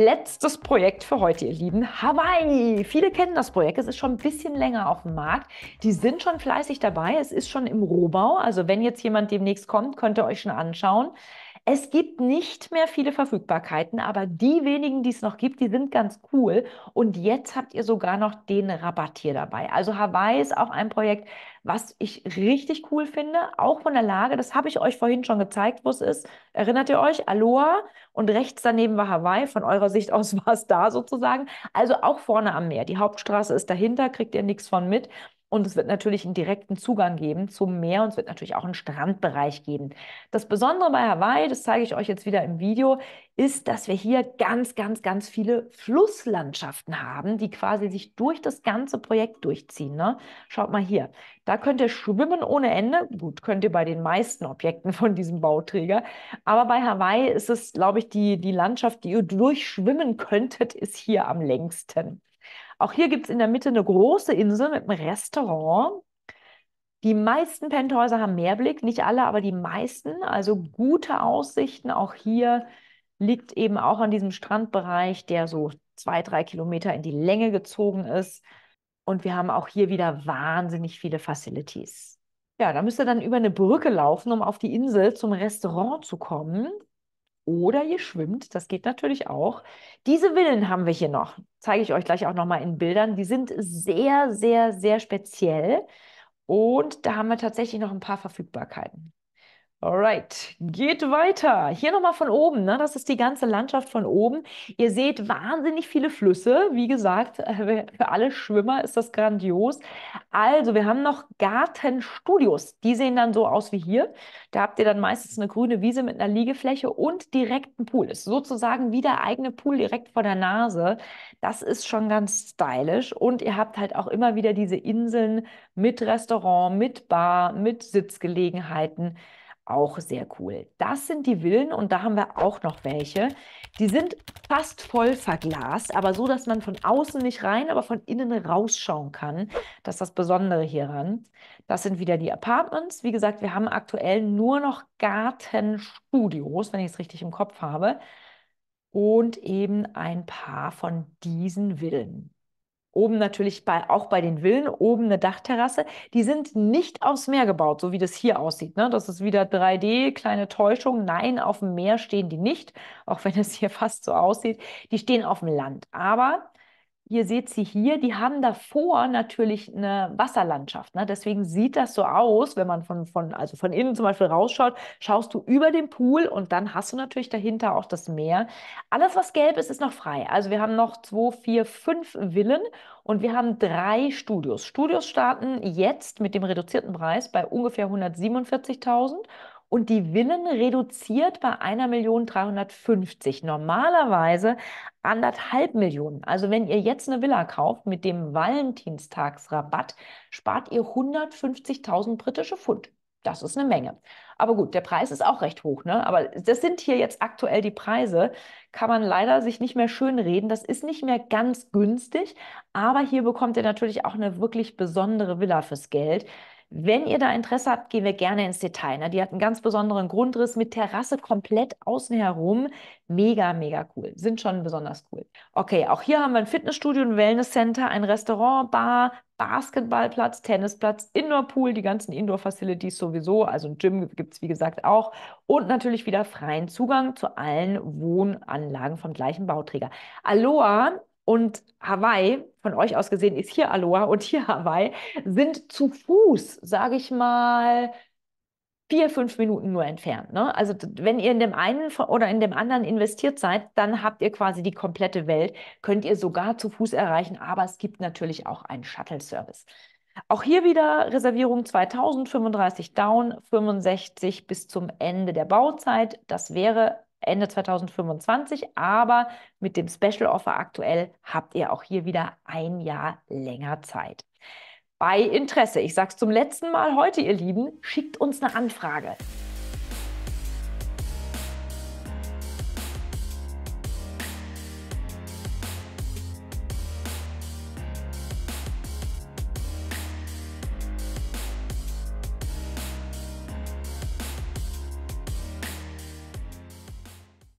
Letztes Projekt für heute, ihr Lieben. Hawaii. Viele kennen das Projekt. Es ist schon ein bisschen länger auf dem Markt. Die sind schon fleißig dabei. Es ist schon im Rohbau. Also wenn jetzt jemand demnächst kommt, könnt ihr euch schon anschauen. Es gibt nicht mehr viele Verfügbarkeiten, aber die wenigen, die es noch gibt, die sind ganz cool. Und jetzt habt ihr sogar noch den Rabatt hier dabei. Also Hawaii ist auch ein Projekt, was ich richtig cool finde, auch von der Lage. Das habe ich euch vorhin schon gezeigt, wo es ist. Erinnert ihr euch? Aloha und rechts daneben war Hawaii. Von eurer Sicht aus war es da sozusagen. Also auch vorne am Meer. Die Hauptstraße ist dahinter, kriegt ihr nichts von mit. Und es wird natürlich einen direkten Zugang geben zum Meer und es wird natürlich auch einen Strandbereich geben. Das Besondere bei Hawaii, das zeige ich euch jetzt wieder im Video, ist, dass wir hier ganz, ganz, ganz viele Flusslandschaften haben, die quasi sich durch das ganze Projekt durchziehen. Ne? Schaut mal hier, da könnt ihr schwimmen ohne Ende. Gut, könnt ihr bei den meisten Objekten von diesem Bauträger. Aber bei Hawaii ist es, glaube ich, die, die Landschaft, die ihr durchschwimmen könntet, ist hier am längsten. Auch hier gibt es in der Mitte eine große Insel mit einem Restaurant. Die meisten Penthäuser haben Meerblick, nicht alle, aber die meisten. Also gute Aussichten. Auch hier liegt eben auch an diesem Strandbereich, der so zwei, drei Kilometer in die Länge gezogen ist. Und wir haben auch hier wieder wahnsinnig viele Facilities. Ja, da müsst ihr dann über eine Brücke laufen, um auf die Insel zum Restaurant zu kommen oder ihr schwimmt, das geht natürlich auch. Diese Villen haben wir hier noch, zeige ich euch gleich auch nochmal in Bildern. Die sind sehr, sehr, sehr speziell und da haben wir tatsächlich noch ein paar Verfügbarkeiten. Alright, geht weiter. Hier nochmal von oben, ne? das ist die ganze Landschaft von oben. Ihr seht wahnsinnig viele Flüsse. Wie gesagt, äh, für alle Schwimmer ist das grandios. Also, wir haben noch Gartenstudios. Die sehen dann so aus wie hier. Da habt ihr dann meistens eine grüne Wiese mit einer Liegefläche und direkten Pool. Ist sozusagen wie der eigene Pool direkt vor der Nase. Das ist schon ganz stylisch. Und ihr habt halt auch immer wieder diese Inseln mit Restaurant, mit Bar, mit Sitzgelegenheiten auch sehr cool. Das sind die Villen und da haben wir auch noch welche. Die sind fast voll verglast, aber so, dass man von außen nicht rein, aber von innen rausschauen kann. Das ist das Besondere hieran. Das sind wieder die Apartments. Wie gesagt, wir haben aktuell nur noch Gartenstudios, wenn ich es richtig im Kopf habe. Und eben ein paar von diesen Villen. Oben natürlich bei, auch bei den Villen, oben eine Dachterrasse. Die sind nicht aufs Meer gebaut, so wie das hier aussieht. Ne? Das ist wieder 3D, kleine Täuschung. Nein, auf dem Meer stehen die nicht, auch wenn es hier fast so aussieht. Die stehen auf dem Land. Aber ihr seht sie hier, die haben davor natürlich eine Wasserlandschaft. Ne? Deswegen sieht das so aus, wenn man von, von, also von innen zum Beispiel rausschaut, schaust du über den Pool und dann hast du natürlich dahinter auch das Meer. Alles, was gelb ist, ist noch frei. Also wir haben noch zwei, vier, fünf Villen und wir haben drei Studios. Studios starten jetzt mit dem reduzierten Preis bei ungefähr 147.000 und die Villen reduziert bei 1.350.000. Normalerweise anderthalb Millionen. Also wenn ihr jetzt eine Villa kauft mit dem Valentinstagsrabatt, spart ihr 150.000 britische Pfund. Das ist eine Menge. Aber gut, der Preis ist auch recht hoch. Ne? Aber das sind hier jetzt aktuell die Preise. Kann man leider sich nicht mehr schön reden. Das ist nicht mehr ganz günstig. Aber hier bekommt ihr natürlich auch eine wirklich besondere Villa fürs Geld. Wenn ihr da Interesse habt, gehen wir gerne ins Detail. Ne? Die hat einen ganz besonderen Grundriss mit Terrasse komplett außen herum. Mega, mega cool. Sind schon besonders cool. Okay, auch hier haben wir ein Fitnessstudio, ein Wellnesscenter, ein Restaurant, Bar, Basketballplatz, Tennisplatz, Indoor-Pool, die ganzen Indoor-Facilities sowieso. Also ein Gym gibt es wie gesagt auch. Und natürlich wieder freien Zugang zu allen Wohnanlagen vom gleichen Bauträger. Aloha und Hawaii, von euch aus gesehen ist hier Aloha und hier Hawaii, sind zu Fuß, sage ich mal, vier, fünf Minuten nur entfernt. Ne? Also wenn ihr in dem einen oder in dem anderen investiert seid, dann habt ihr quasi die komplette Welt, könnt ihr sogar zu Fuß erreichen, aber es gibt natürlich auch einen Shuttle-Service. Auch hier wieder Reservierung 2035 down, 65 bis zum Ende der Bauzeit. Das wäre Ende 2025, aber mit dem Special Offer aktuell habt ihr auch hier wieder ein Jahr länger Zeit. Bei Interesse, ich sage es zum letzten Mal heute, ihr Lieben, schickt uns eine Anfrage.